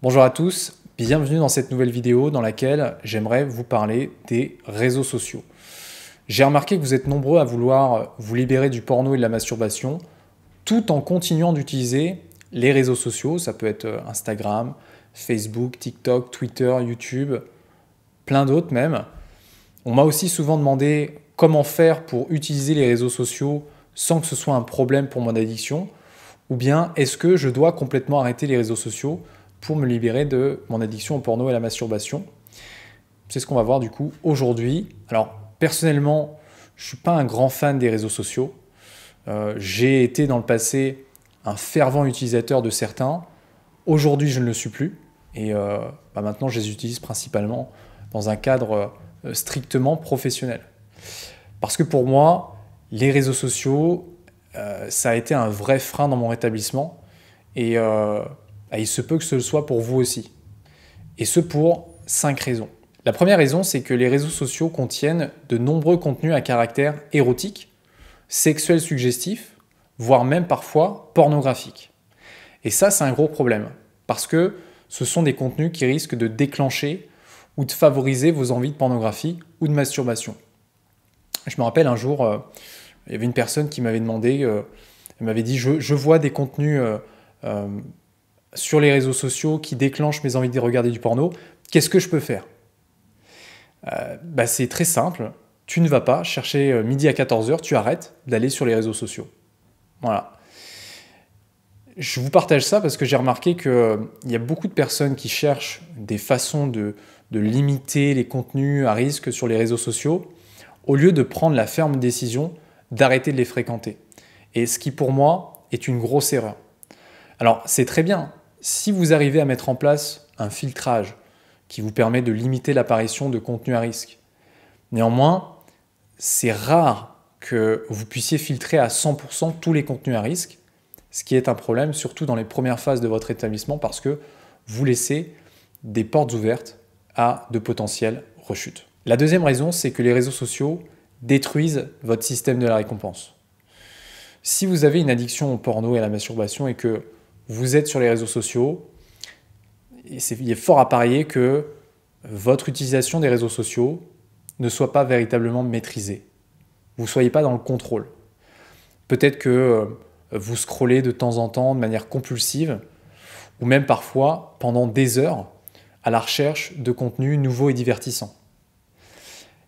Bonjour à tous, bienvenue dans cette nouvelle vidéo dans laquelle j'aimerais vous parler des réseaux sociaux. J'ai remarqué que vous êtes nombreux à vouloir vous libérer du porno et de la masturbation tout en continuant d'utiliser les réseaux sociaux, ça peut être euh, Instagram, Facebook, TikTok, Twitter, YouTube, plein d'autres même, on m'a aussi souvent demandé comment faire pour utiliser les réseaux sociaux sans que ce soit un problème pour mon addiction, ou bien est-ce que je dois complètement arrêter les réseaux sociaux pour me libérer de mon addiction au porno et à la masturbation. C'est ce qu'on va voir du coup aujourd'hui. Alors personnellement, je ne suis pas un grand fan des réseaux sociaux. Euh, j'ai été dans le passé un fervent utilisateur de certains. Aujourd'hui, je ne le suis plus. Et euh, bah, maintenant, je les utilise principalement dans un cadre euh, strictement professionnel. Parce que pour moi, les réseaux sociaux, euh, ça a été un vrai frein dans mon rétablissement. Et, euh, et, il se peut que ce soit pour vous aussi. Et ce pour cinq raisons. La première raison, c'est que les réseaux sociaux contiennent de nombreux contenus à caractère érotique, sexuel suggestif, voire même parfois pornographique. Et ça, c'est un gros problème, parce que ce sont des contenus qui risquent de déclencher ou de favoriser vos envies de pornographie ou de masturbation. Je me rappelle un jour, euh, il y avait une personne qui m'avait demandé, euh, elle m'avait dit, je, vois des contenus euh, sur les réseaux sociaux qui déclenchent mes envies de regarder du porno, qu'est-ce que je peux faire bah, C'est très simple, tu ne vas pas chercher midi à 14h, tu arrêtes d'aller sur les réseaux sociaux. Voilà. Je vous partage ça parce que j'ai remarqué qu'il y a beaucoup de personnes qui cherchent des façons de, de limiter les contenus à risque sur les réseaux sociaux, au lieu de prendre la ferme décision d'arrêter de les fréquenter. Et ce qui pour moi est une grosse erreur. Alors c'est très bien, si vous arrivez à mettre en place un filtrage qui vous permet de limiter l'apparition de contenus à risque. Néanmoins, c'est rare que vous puissiez filtrer à 100% tous les contenus à risque, ce qui est un problème surtout dans les premières phases de votre établissement parce que vous laissez des portes ouvertes à de potentielles rechutes. La deuxième raison, c'est que les réseaux sociaux détruisent votre système de la récompense. Si vous avez une addiction au porno et à la masturbation et que vous êtes sur les réseaux sociaux, il est fort à parier que votre utilisation des réseaux sociaux ne soit pas véritablement maîtrisée. Vous ne soyez pas dans le contrôle. Peut-être que euh, vous scrollez de temps en temps de manière compulsive, ou même parfois pendant des heures, à la recherche de contenus nouveaux et divertissants.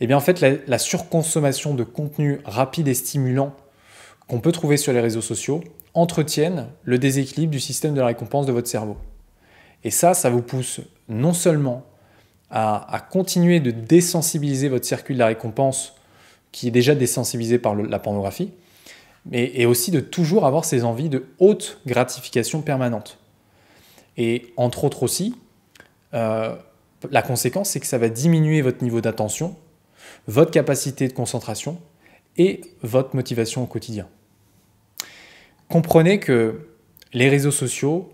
Et eh bien en fait, la, surconsommation de contenus rapides et stimulants qu'on peut trouver sur les réseaux sociaux entretiennent le déséquilibre du système de la récompense de votre cerveau. Et ça, ça vous pousse non seulement à, continuer de désensibiliser votre circuit de la récompense qui est déjà désensibilisé par la pornographie, mais aussi de toujours avoir ces envies de haute gratification permanente. Et entre autres aussi, euh, la conséquence, c'est que ça va diminuer votre niveau d'attention, votre capacité de concentration et votre motivation au quotidien. Comprenez que les réseaux sociaux,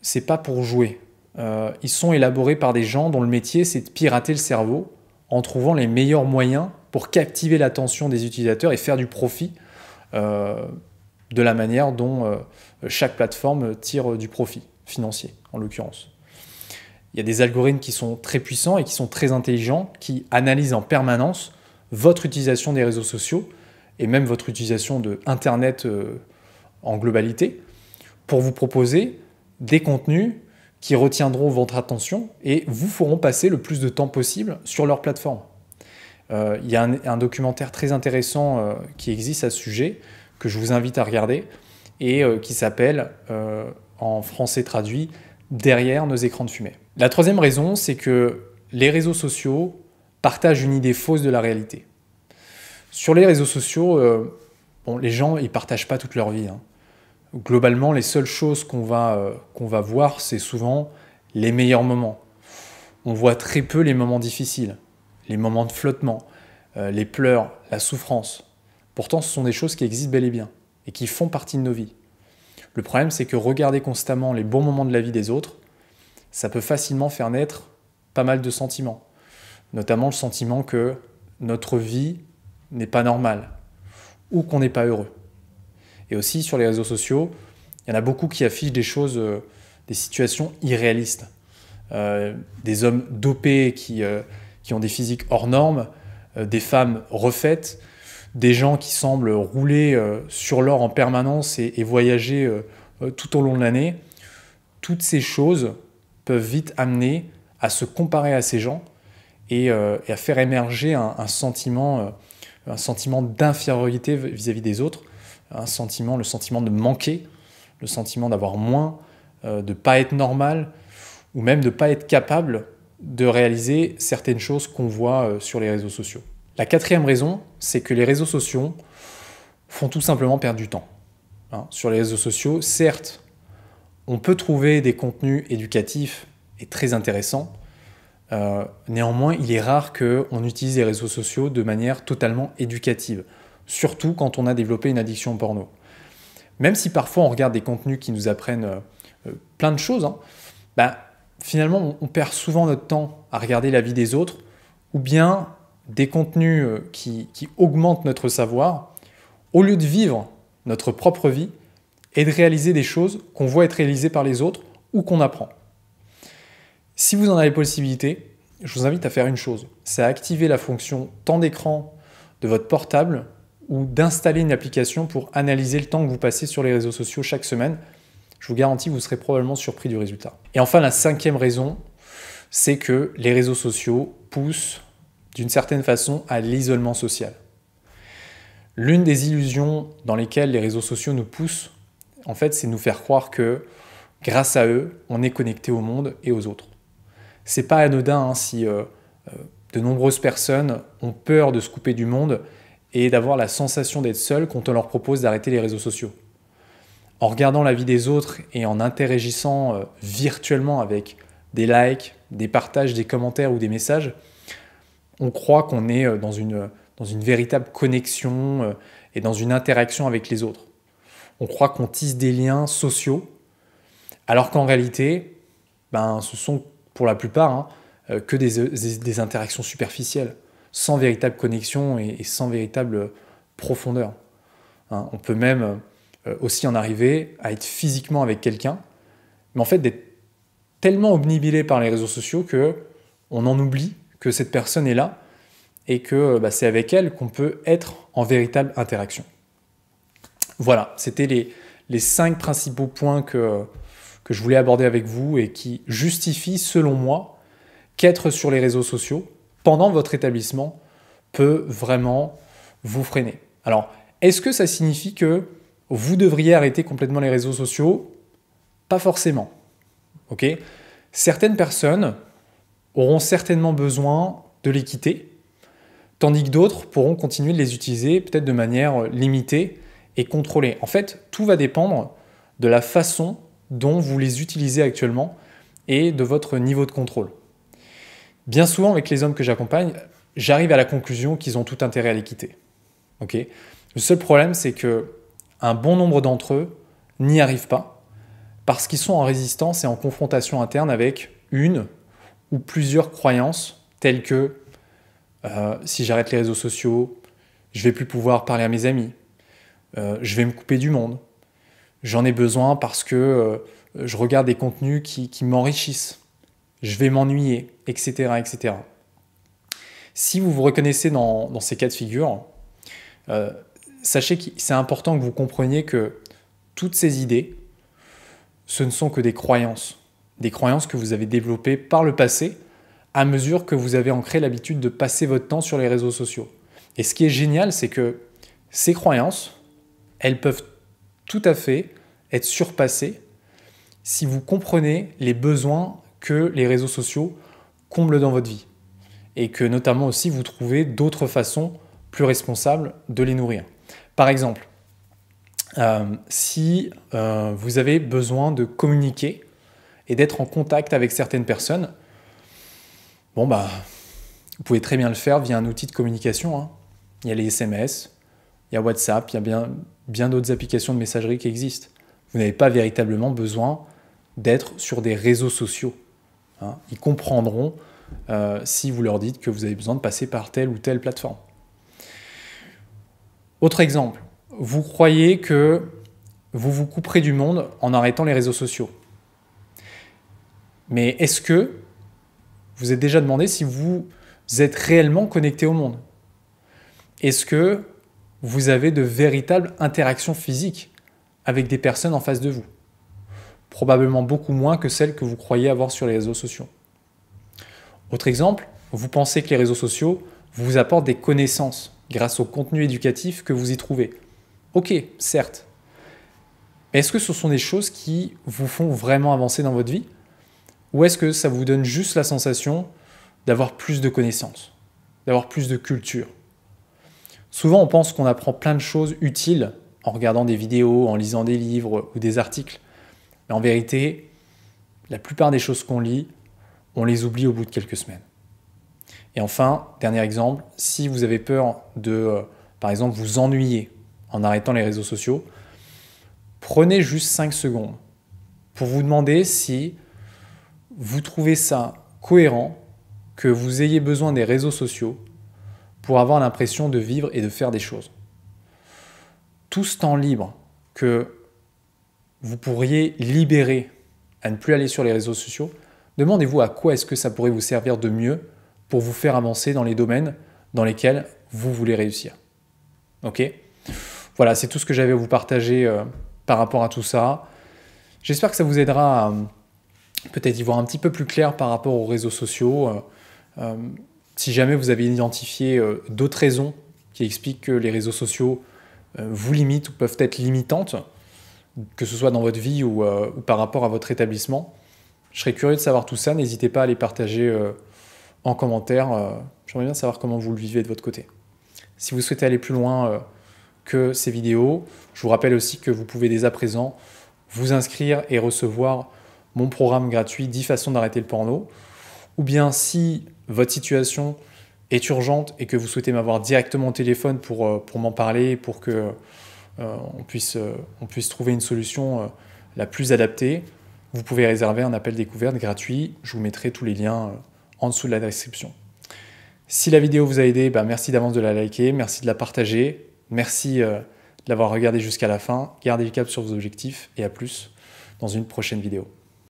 c'est pas pour jouer. Euh, ils sont élaborés par des gens dont le métier, c'est de pirater le cerveau en trouvant les meilleurs moyens pour captiver l'attention des utilisateurs et faire du profit euh, de la manière dont chaque plateforme tire du profit financier, en l'occurrence il y a des algorithmes qui sont très puissants et qui sont très intelligents, qui analysent en permanence votre utilisation des réseaux sociaux et même votre utilisation d'Internet euh, en globalité pour vous proposer des contenus qui retiendront votre attention et vous feront passer le plus de temps possible sur leur plateforme. Euh, il y a un, documentaire très intéressant euh, qui existe à ce sujet que je vous invite à regarder et qui s'appelle en français traduit derrière nos écrans de fumée. La troisième raison, c'est que les réseaux sociaux partagent une idée fausse de la réalité. Sur les réseaux sociaux, euh, bon, les gens, ils partagent pas toute leur vie. Hein. Globalement, les seules choses qu'on va, euh, qu'on va voir, c'est souvent les meilleurs moments. On voit très peu les moments difficiles, les moments de flottement, euh, les pleurs, la souffrance. Pourtant, ce sont des choses qui existent bel et bien et qui font partie de nos vies. Le problème, c'est que regarder constamment les bons moments de la vie des autres, ça peut facilement faire naître pas mal de sentiments. Notamment le sentiment que notre vie n'est pas normale ou qu'on n'est pas heureux. Et aussi sur les réseaux sociaux, il y en a beaucoup qui affichent des choses, euh, des situations irréalistes. Euh, des hommes dopés qui, euh, qui ont des physiques hors normes, des femmes refaites, des gens qui semblent rouler euh, sur l'or en permanence et, voyager euh, euh, tout au long de l'année, toutes ces choses peuvent vite amener à se comparer à ces gens et, à faire émerger un, sentiment, sentiment d'infériorité vis-à-vis des autres, un sentiment, le sentiment de manquer, le sentiment d'avoir moins, de de pas être normal, ou même de ne pas être capable de réaliser certaines choses qu'on voit sur les réseaux sociaux. La quatrième raison, c'est que les réseaux sociaux font tout simplement perdre du temps. Hein. sur les réseaux sociaux, certes, on peut trouver des contenus éducatifs et très intéressants. Euh, néanmoins, il est rare qu'on utilise les réseaux sociaux de manière totalement éducative, surtout quand on a développé une addiction au porno. Même si parfois on regarde des contenus qui nous apprennent euh, euh, plein de choses, hein, bah, finalement on perd souvent notre temps à regarder la vie des autres ou bien des contenus euh, qui, augmentent notre savoir, au lieu de vivre notre propre vie et de réaliser des choses qu'on voit être réalisées par les autres ou qu'on apprend. Si vous en avez possibilité, je vous invite à faire une chose, c'est à activer la fonction temps d'écran de votre portable ou d'installer une application pour analyser le temps que vous passez sur les réseaux sociaux chaque semaine. Je vous garantis, vous serez probablement surpris du résultat. Et enfin, la cinquième raison, c'est que les réseaux sociaux poussent d'une certaine façon à l'isolement social. L'une des illusions dans lesquelles les réseaux sociaux nous poussent, en fait, c'est nous faire croire que grâce à eux, on est connecté au monde et aux autres. C'est pas anodin hein, si euh, euh, de nombreuses personnes ont peur de se couper du monde et d'avoir la sensation d'être seules quand on leur propose d'arrêter les réseaux sociaux. En regardant la vie des autres et en interagissant euh, virtuellement avec des likes, des partages, des commentaires ou des messages, on croit qu'on est euh, dans une, dans une véritable connexion euh, et dans une interaction avec les autres. On croit qu'on tisse des liens sociaux, alors qu'en réalité, ben, ce sont pour la plupart hein, euh, que des, interactions superficielles, sans véritable connexion et, sans véritable profondeur. Hein. on peut même aussi en arriver à être physiquement avec quelqu'un, mais en fait d'être tellement obnubilé par les réseaux sociaux que on en oublie que cette personne est là et que euh, bah, c'est avec elle qu'on peut être en véritable interaction. Voilà, c'était les, cinq principaux points que, que je voulais aborder avec vous et qui justifient, selon moi, qu'être sur les réseaux sociaux pendant votre établissement peut vraiment vous freiner. Alors, est-ce que ça signifie que vous devriez arrêter complètement les réseaux sociaux Pas forcément. OK Certaines personnes auront certainement besoin de les quitter, tandis que d'autres pourront continuer de les utiliser peut-être de manière limitée et contrôlée. En fait, tout va dépendre de la façon dont vous les utilisez actuellement et de votre niveau de contrôle. Bien souvent, avec les hommes que j'accompagne, j'arrive à la conclusion qu'ils ont tout intérêt à les quitter. le seul problème, c'est que un bon nombre d'entre eux n'y arrivent pas parce qu'ils sont en résistance et en confrontation interne avec une ou plusieurs croyances telles que euh, si j'arrête les réseaux sociaux, je vais plus pouvoir parler à mes amis, euh, je vais me couper du monde, j'en ai besoin parce que euh, je regarde des contenus qui, m'enrichissent, je vais m'ennuyer, etc., etc. Si vous vous reconnaissez dans, dans ces cas de figure, sachez que c'est important que vous compreniez que toutes ces idées, ce ne sont que des croyances des croyances que vous avez développées par le passé à mesure que vous avez ancré l'habitude de passer votre temps sur les réseaux sociaux. Et ce qui est génial, c'est que ces croyances, elles peuvent tout à fait être surpassées si vous comprenez les besoins que les réseaux sociaux comblent dans votre vie. Et que notamment aussi vous trouvez d'autres façons plus responsables de les nourrir. Par exemple, euh, si euh, vous avez besoin de communiquer et d'être en contact avec certaines personnes, bon bah, vous pouvez très bien le faire via un outil de communication. Hein. Il y a les SMS, il y a WhatsApp, il y a bien, bien d'autres applications de messagerie qui existent. Vous n'avez pas véritablement besoin d'être sur des réseaux sociaux. Hein. Ils comprendront euh, si vous leur dites que vous avez besoin de passer par telle ou telle plateforme. Autre exemple, vous croyez que vous vous couperez du monde en arrêtant les réseaux sociaux. Mais est-ce que vous êtes déjà demandé si vous êtes réellement connecté au monde Est-ce que vous avez de véritables interactions physiques avec des personnes en face de vous Probablement beaucoup moins que celles que vous croyez avoir sur les réseaux sociaux. Autre exemple, vous pensez que les réseaux sociaux vous apportent des connaissances grâce au contenu éducatif que vous y trouvez. Ok, certes. Mais est-ce que ce sont des choses qui vous font vraiment avancer dans votre vie ou est-ce que ça vous donne juste la sensation d'avoir plus de connaissances, d'avoir plus de culture Souvent, on pense qu'on apprend plein de choses utiles en regardant des vidéos, en lisant des livres ou des articles. Mais en vérité, la plupart des choses qu'on lit, on les oublie au bout de quelques semaines. Et enfin, dernier exemple, si vous avez peur de, euh, par exemple, vous ennuyer en arrêtant les réseaux sociaux, prenez juste 5 secondes pour vous demander si vous trouvez ça cohérent que vous ayez besoin des réseaux sociaux pour avoir l'impression de vivre et de faire des choses. Tout ce temps libre que vous pourriez libérer à ne plus aller sur les réseaux sociaux, demandez-vous à quoi est-ce que ça pourrait vous servir de mieux pour vous faire avancer dans les domaines dans lesquels vous voulez réussir. Ok Voilà, c'est tout ce que j'avais à vous partager euh, par rapport à tout ça. J'espère que ça vous aidera à peut-être y voir un petit peu plus clair par rapport aux réseaux sociaux. Euh, euh, si jamais vous avez identifié euh, d'autres raisons qui expliquent que les réseaux sociaux vous limitent ou peuvent être limitantes, que ce soit dans votre vie ou par rapport à votre établissement, je serais curieux de savoir tout ça. N'hésitez pas à les partager en commentaire. J'aimerais bien savoir comment vous le vivez de votre côté. Si vous souhaitez aller plus loin que ces vidéos, je vous rappelle aussi que vous pouvez dès à présent vous inscrire et recevoir mon programme gratuit 10 façons d'arrêter le porno, ou bien si votre situation est urgente et que vous souhaitez m'avoir directement au téléphone pour, euh, pour m'en parler, pour que euh, on, puisse, euh, on puisse trouver une solution la plus adaptée, vous pouvez réserver un appel découverte gratuit. Je vous mettrai tous les liens en dessous de la description. Si la vidéo vous a aidé, bah, merci d'avance de la liker, merci de la partager, merci de l'avoir regardée jusqu'à la fin. Gardez le cap sur vos objectifs et à plus dans une prochaine vidéo.